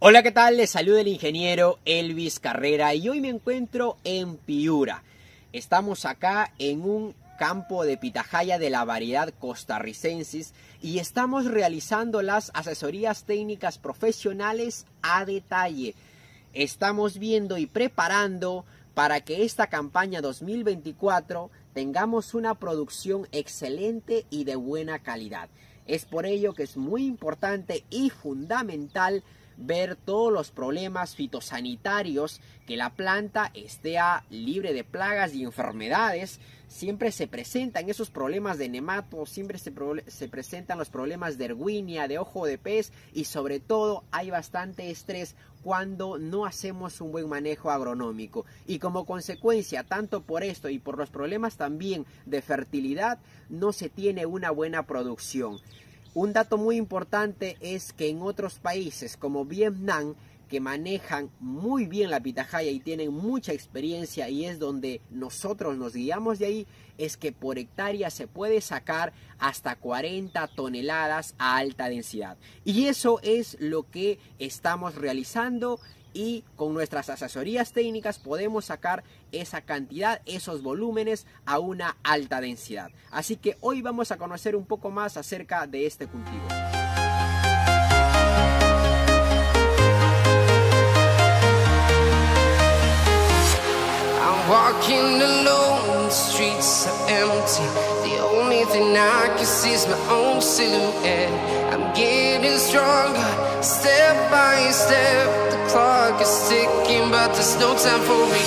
Hola, ¿qué tal? Les saluda el ingeniero Elvis Carrera y hoy me encuentro en Piura. Estamos acá en un campo de pitahaya de la variedad costarricensis y estamos realizando las asesorías técnicas profesionales a detalle. Estamos viendo y preparando para que esta campaña 2024 tengamos una producción excelente y de buena calidad. Es por ello que es muy importante y fundamental ver todos los problemas fitosanitarios, que la planta esté libre de plagas y enfermedades. Siempre se presentan esos problemas de nemato, siempre se, se presentan los problemas de erguinia, de ojo de pez y sobre todo hay bastante estrés cuando no hacemos un buen manejo agronómico. Y como consecuencia, tanto por esto y por los problemas también de fertilidad, no se tiene una buena producción. Un dato muy importante es que en otros países como Vietnam, que manejan muy bien la pitahaya y tienen mucha experiencia y es donde nosotros nos guiamos de ahí, es que por hectárea se puede sacar hasta 40 toneladas a alta densidad. Y eso es lo que estamos realizando y con nuestras asesorías técnicas podemos sacar esa cantidad, esos volúmenes a una alta densidad. Así que hoy vamos a conocer un poco más acerca de este cultivo. walking alone, streets empty. The only thing I can see is my own silhouette. I'm getting stronger, step by step. clock is ticking, but there's no time for me.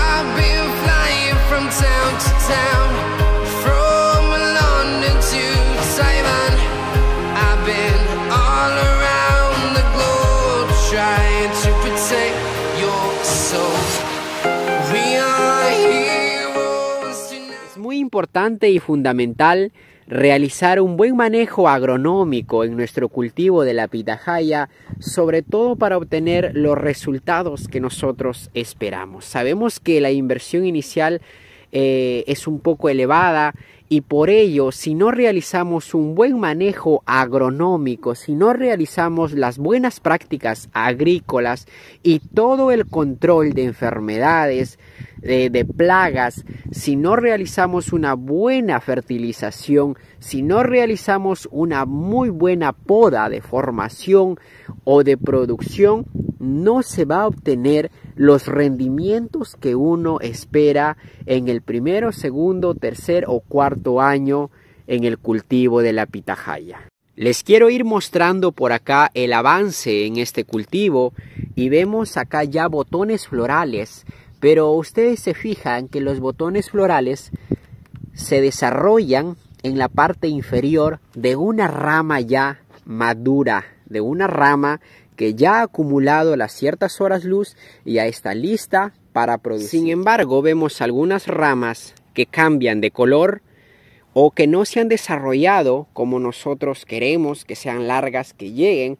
I've been flying from town to town. importante y fundamental realizar un buen manejo agronómico en nuestro cultivo de la pitahaya, sobre todo para obtener los resultados que nosotros esperamos. Sabemos que la inversión inicial eh, es un poco elevada y por ello si no realizamos un buen manejo agronómico, si no realizamos las buenas prácticas agrícolas y todo el control de enfermedades, de, plagas, si no realizamos una buena fertilización, si no realizamos una muy buena poda de formación o de producción, no se va a obtener los rendimientos que uno espera en el primero, segundo, tercer o cuarto año en el cultivo de la pitahaya. Les quiero ir mostrando por acá el avance en este cultivo y vemos acá ya botones florales pero ustedes se fijan que los botones florales se desarrollan en la parte inferior de una rama ya madura, de una rama que ya ha acumulado las ciertas horas luz y ya está lista para producir. Sin embargo, vemos algunas ramas que cambian de color o que no se han desarrollado como nosotros queremos, que sean largas, que lleguen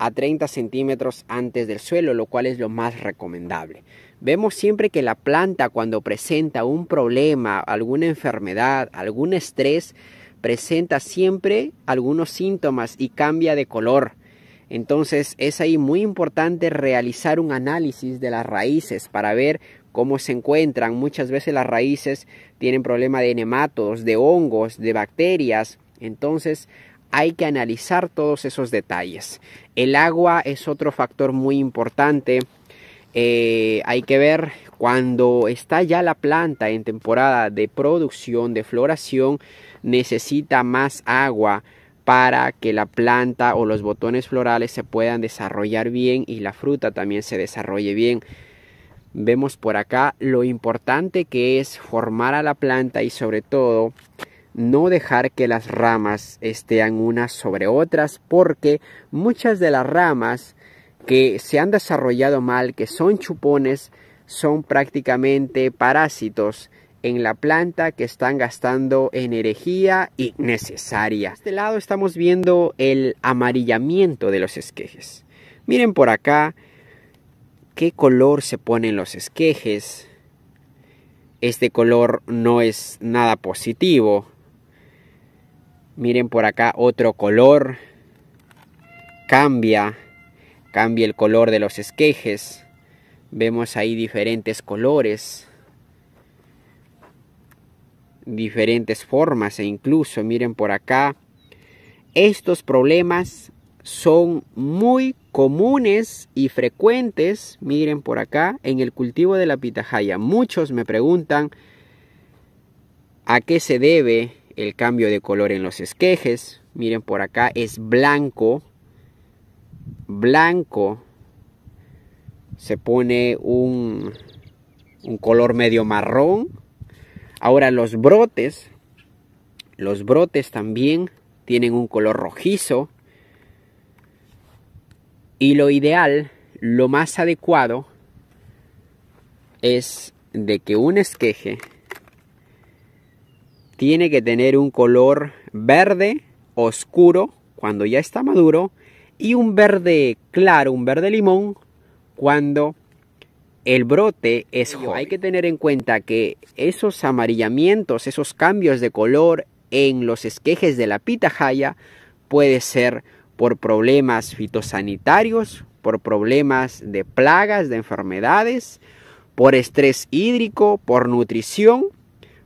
a 30 centímetros antes del suelo, lo cual es lo más recomendable. Vemos siempre que la planta cuando presenta un problema, alguna enfermedad, algún estrés, presenta siempre algunos síntomas y cambia de color. Entonces es ahí muy importante realizar un análisis de las raíces para ver cómo se encuentran. Muchas veces las raíces tienen problema de nematodos, de hongos, de bacterias. Entonces hay que analizar todos esos detalles. El agua es otro factor muy importante eh, hay que ver cuando está ya la planta en temporada de producción, de floración, necesita más agua para que la planta o los botones florales se puedan desarrollar bien y la fruta también se desarrolle bien. Vemos por acá lo importante que es formar a la planta y sobre todo no dejar que las ramas estén unas sobre otras porque muchas de las ramas que se han desarrollado mal, que son chupones, son prácticamente parásitos en la planta que están gastando energía innecesaria. De este lado estamos viendo el amarillamiento de los esquejes. Miren por acá qué color se ponen los esquejes. Este color no es nada positivo. Miren por acá otro color. Cambia cambia el color de los esquejes. Vemos ahí diferentes colores, diferentes formas e incluso, miren por acá, estos problemas son muy comunes y frecuentes, miren por acá, en el cultivo de la pitahaya. Muchos me preguntan a qué se debe el cambio de color en los esquejes. Miren por acá, es blanco blanco, se pone un, un color medio marrón. Ahora los brotes, los brotes también tienen un color rojizo. Y lo ideal, lo más adecuado, es de que un esqueje tiene que tener un color verde oscuro cuando ya está maduro y un verde claro, un verde limón, cuando el brote es joven. Hay que tener en cuenta que esos amarillamientos, esos cambios de color en los esquejes de la pitahaya puede ser por problemas fitosanitarios, por problemas de plagas, de enfermedades, por estrés hídrico, por nutrición.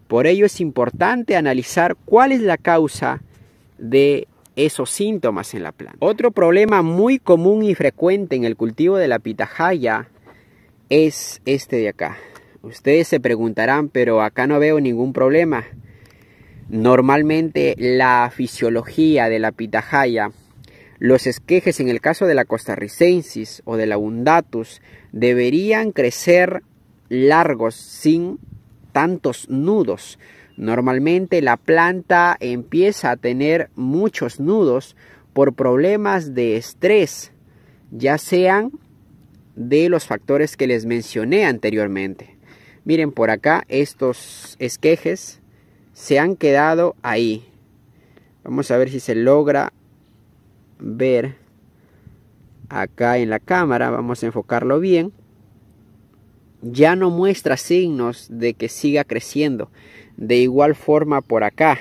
Por ello es importante analizar cuál es la causa de esos síntomas en la planta. Otro problema muy común y frecuente en el cultivo de la pitahaya es este de acá. Ustedes se preguntarán, pero acá no veo ningún problema. Normalmente la fisiología de la pitahaya, los esquejes en el caso de la costarricensis o de la undatus, deberían crecer largos sin tantos nudos. Normalmente la planta empieza a tener muchos nudos por problemas de estrés, ya sean de los factores que les mencioné anteriormente. Miren por acá, estos esquejes se han quedado ahí. Vamos a ver si se logra ver acá en la cámara. Vamos a enfocarlo bien. Ya no muestra signos de que siga creciendo, de igual forma por acá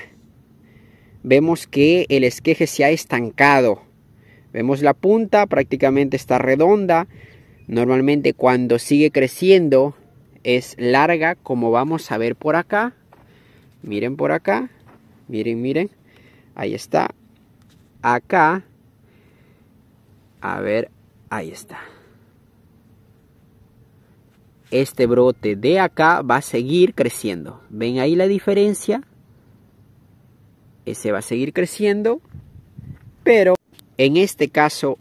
vemos que el esqueje se ha estancado. Vemos la punta prácticamente está redonda. Normalmente cuando sigue creciendo es larga como vamos a ver por acá. Miren por acá. Miren, miren. Ahí está. Acá. A ver, ahí está este brote de acá va a seguir creciendo. ¿Ven ahí la diferencia? Ese va a seguir creciendo, pero en este caso,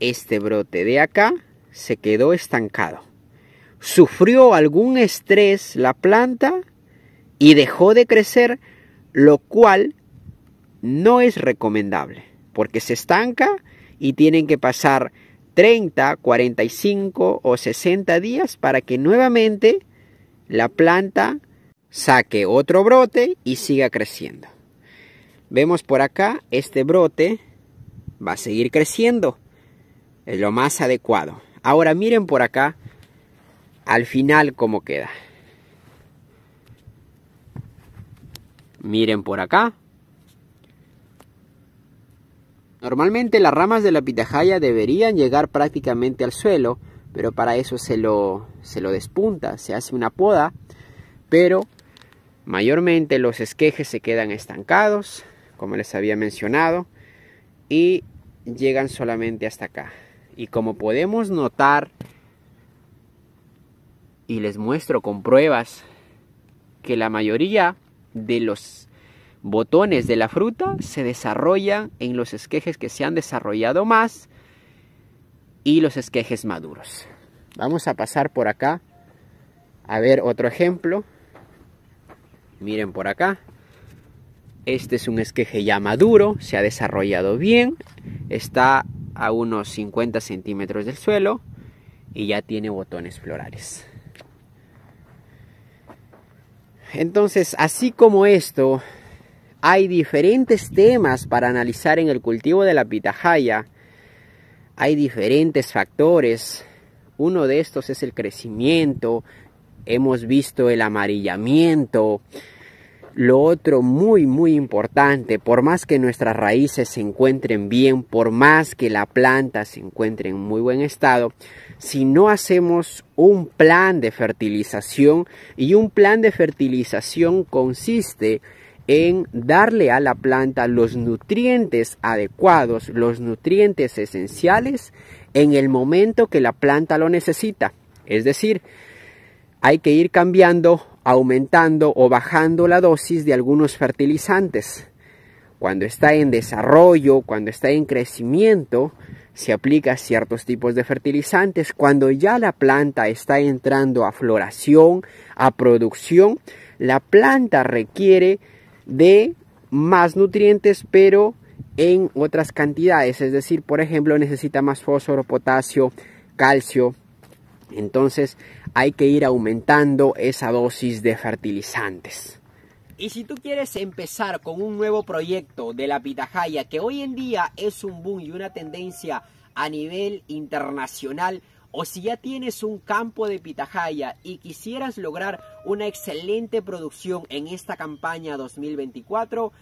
este brote de acá se quedó estancado. Sufrió algún estrés la planta y dejó de crecer, lo cual no es recomendable, porque se estanca y tienen que pasar 30, 45 o 60 días para que nuevamente la planta saque otro brote y siga creciendo. Vemos por acá, este brote va a seguir creciendo. Es lo más adecuado. Ahora miren por acá al final cómo queda. Miren por acá, Normalmente las ramas de la pitahaya deberían llegar prácticamente al suelo, pero para eso se lo, se lo despunta, se hace una poda, pero mayormente los esquejes se quedan estancados, como les había mencionado, y llegan solamente hasta acá. Y como podemos notar, y les muestro con pruebas, que la mayoría de los botones de la fruta se desarrollan en los esquejes que se han desarrollado más y los esquejes maduros. Vamos a pasar por acá a ver otro ejemplo. Miren por acá. Este es un esqueje ya maduro, se ha desarrollado bien, está a unos 50 centímetros del suelo y ya tiene botones florales. Entonces, así como esto hay diferentes temas para analizar en el cultivo de la pitahaya. Hay diferentes factores. Uno de estos es el crecimiento. Hemos visto el amarillamiento. Lo otro muy muy importante, por más que nuestras raíces se encuentren bien, por más que la planta se encuentre en muy buen estado, si no hacemos un plan de fertilización, y un plan de fertilización consiste en en darle a la planta los nutrientes adecuados, los nutrientes esenciales en el momento que la planta lo necesita. Es decir, hay que ir cambiando, aumentando o bajando la dosis de algunos fertilizantes. Cuando está en desarrollo, cuando está en crecimiento, se aplica ciertos tipos de fertilizantes. Cuando ya la planta está entrando a floración, a producción, la planta requiere de más nutrientes, pero en otras cantidades. Es decir, por ejemplo, necesita más fósforo, potasio, calcio. Entonces hay que ir aumentando esa dosis de fertilizantes. Y si tú quieres empezar con un nuevo proyecto de la pitahaya, que hoy en día es un boom y una tendencia a nivel internacional, o si ya tienes un campo de pitahaya y quisieras lograr una excelente producción en esta campaña 2024,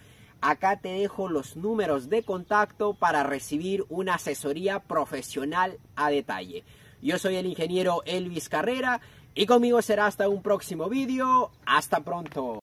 acá te dejo los números de contacto para recibir una asesoría profesional a detalle. Yo soy el ingeniero Elvis Carrera y conmigo será hasta un próximo vídeo. Hasta pronto.